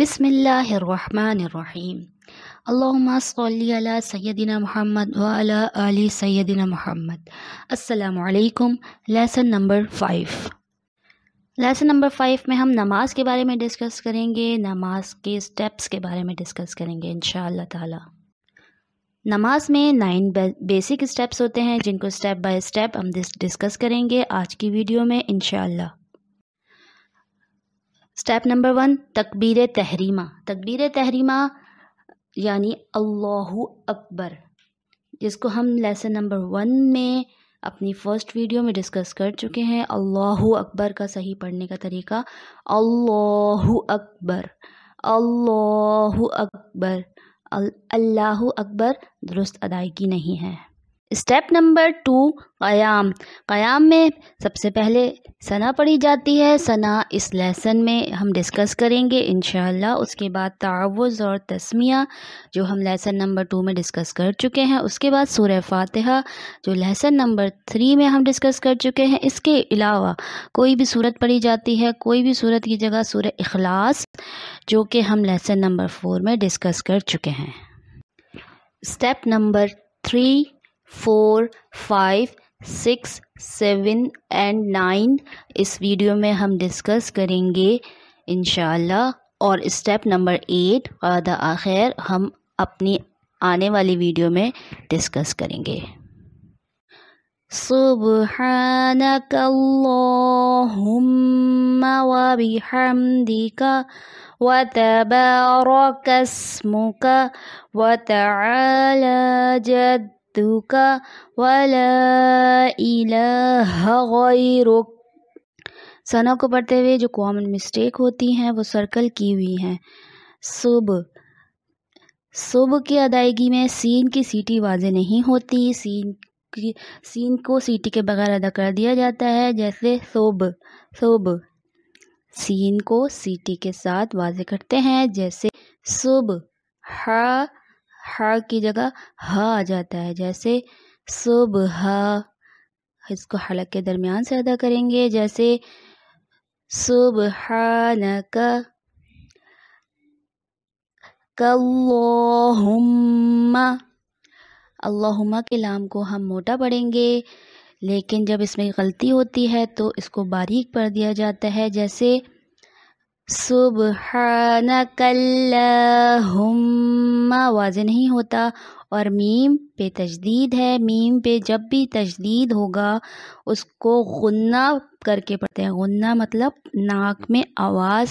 بسم اللہ الرحمن الرحیم اللہم صلی علی سیدنا محمد وعلا علی سیدنا محمد السلام علیکم lesson number five lesson number five میں ہم نماز کے بارے میں ڈسکس کریں گے نماز کے سٹیپس کے بارے میں ڈسکس کریں گے انشاءاللہ تعالی نماز میں نائن بیسک سٹیپس ہوتے ہیں جن کو سٹیپ بائی سٹیپ ہم ڈسکس کریں گے آج کی ویڈیو میں انشاءاللہ اسٹیپ نمبر ون تقبیر تحریمہ تقبیر تحریمہ یعنی اللہ اکبر جس کو ہم لیسن نمبر ون میں اپنی فرسٹ ویڈیو میں ڈسکس کر چکے ہیں اللہ اکبر کا صحیح پڑھنے کا طریقہ اللہ اکبر اللہ اکبر اللہ اکبر درست ادائیگی نہیں ہے اسٹیپ نمبر ٹو قیام قیام میں سب سے پہلے ثنا پڑھی جاتی ہے ثنا اس لیسن میں ہم ڈسکس کریں گے انشاءاللہ اس کے بعد تعوض اور تسمیہ جو ہم لیسن نمبر ٹو میں ڈسکس کر چکے ہیں اس کے بعد سورہ فاتحہ جو لیسن نمبر تھری میں ہم ڈسکس کر چکے ہیں اس کے علاوہ کوئی بھی صورت پڑھی جاتی ہے کوئی بھی صورت کی جگہ سورہ اخلاص جو کہ ہم لیسن نمبر فور میں ڈسکس کر چکے ہیں step number three four five six seven and nine اس ویڈیو میں ہم ڈسکس کریں گے انشاءاللہ اللہ اور اسٹیپ نمبر ایٹ قادہ آخر ہم اپنی آنے والی ویڈیو میں ڈسکس کریں گے جد ولا ثنا کو پڑھتے ہوئے جو کامن مسٹیک ہوتی ہیں وہ سرکل کی ہوئی ہیں صبح صبح کی ادائیگی میں سین کی سیٹی واضح نہیں ہوتی سین کی سین کو سیٹی کے بغیر ادا کر دیا جاتا ہے جیسے صبح صبح سین کو سیٹی کے ساتھ واضح کرتے ہیں جیسے صبح ہا ہا کی جگہ ہا آ جاتا ہے جیسے صبح اس کو حلق کے درمیان سے ادا کریں گے جیسے سبحانک قم اللہم کے لام کو ہم موٹا پڑھیں گے لیکن جب اس میں غلطی ہوتی ہے تو اس کو باریک پڑھ دیا جاتا ہے جیسے سبھنقل ہماں واضح نہیں ہوتا اور میم پہ تجدید ہے میم پہ جب بھی تجدید ہوگا اس کو غنہ کر کے پڑھتے ہیں غنہ مطلب ناک میں آواز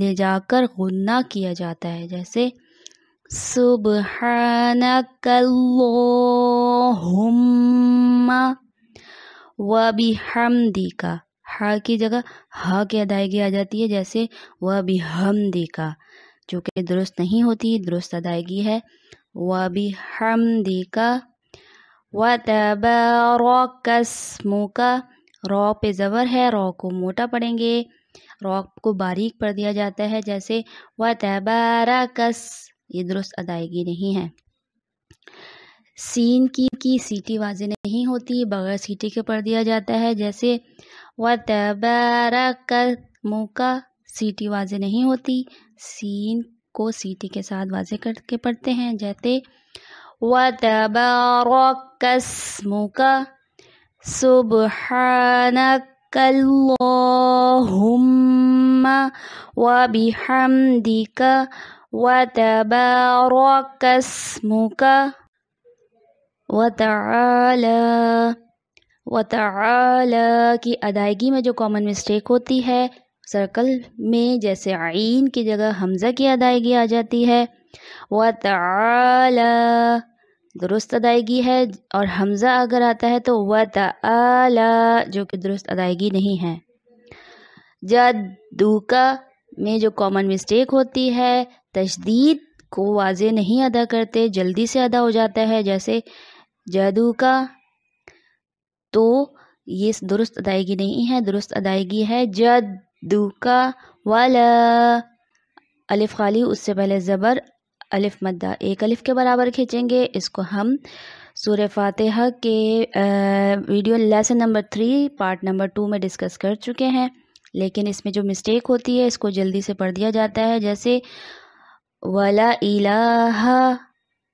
لے جا کر غنہ کیا جاتا ہے جیسے صبح نقل و ہم وبی ہا کی جگہ ہا کی ادائیگی آ جاتی ہے جیسے وہ ابھی ہم جو کہ درست نہیں ہوتی درست ادائیگی ہے وہ بھی ہم کا و رو کس کا رو پہ زبر ہے رو کو موٹا پڑیں گے روک کو باریک پڑ دیا جاتا ہے جیسے و تہبہ یہ درست ادائیگی نہیں ہے سین کی کی سیٹی واضح نہیں ہوتی بغیر سیٹی کے پڑھ دیا جاتا ہے جیسے و تب سیٹی واضح نہیں ہوتی سین کو سیٹی کے ساتھ واضح کر کے پڑھتے ہیں جیتے و تب سُبْحَانَكَ اللَّهُمَّ وَبِحَمْدِكَ وَتَبَارَكَ وم و و و کی ادائیگی میں جو کامن مسٹیک ہوتی ہے سرکل میں جیسے عین کی جگہ حمزہ کی ادائیگی آ جاتی ہے و تع درست ادائیگی ہے اور حمزہ اگر آتا ہے تو و اعلی جو کہ درست ادائیگی نہیں ہے کا میں جو کامن مسٹیک ہوتی ہے تشدید کو واضح نہیں ادا کرتے جلدی سے ادا ہو جاتا ہے جیسے کا تو یہ درست ادائیگی نہیں ہے درست ادائیگی ہے جدو کا والا الف خالی اس سے پہلے زبر الف مدہ ایک الف کے برابر کھینچیں گے اس کو ہم سور فاتحہ کے video lesson number three part number two میں ڈسکس کر چکے ہیں لیکن اس میں جو مسٹیک ہوتی ہے اس کو جلدی سے پڑھ دیا جاتا ہے جیسے ولا الہ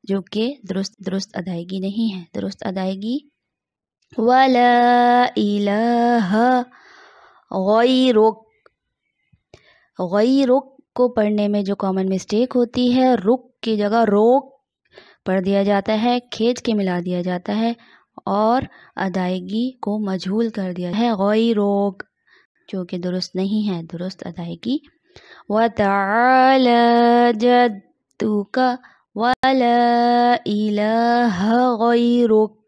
جو کہ درست درست ادائیگی نہیں ہے درست ادائیگی ولا الہ غیرک غیرک کو پڑھنے میں جو کامن مسٹیک ہوتی ہے رک کی جگہ روک پڑھ دیا جاتا ہے کھینچ کے ملا دیا جاتا ہے اور ادائیگی کو مجھول کر دیا ہے غوئی روگ جو کہ درست نہیں ہے درست ادائیگی و ولا الہ غیرک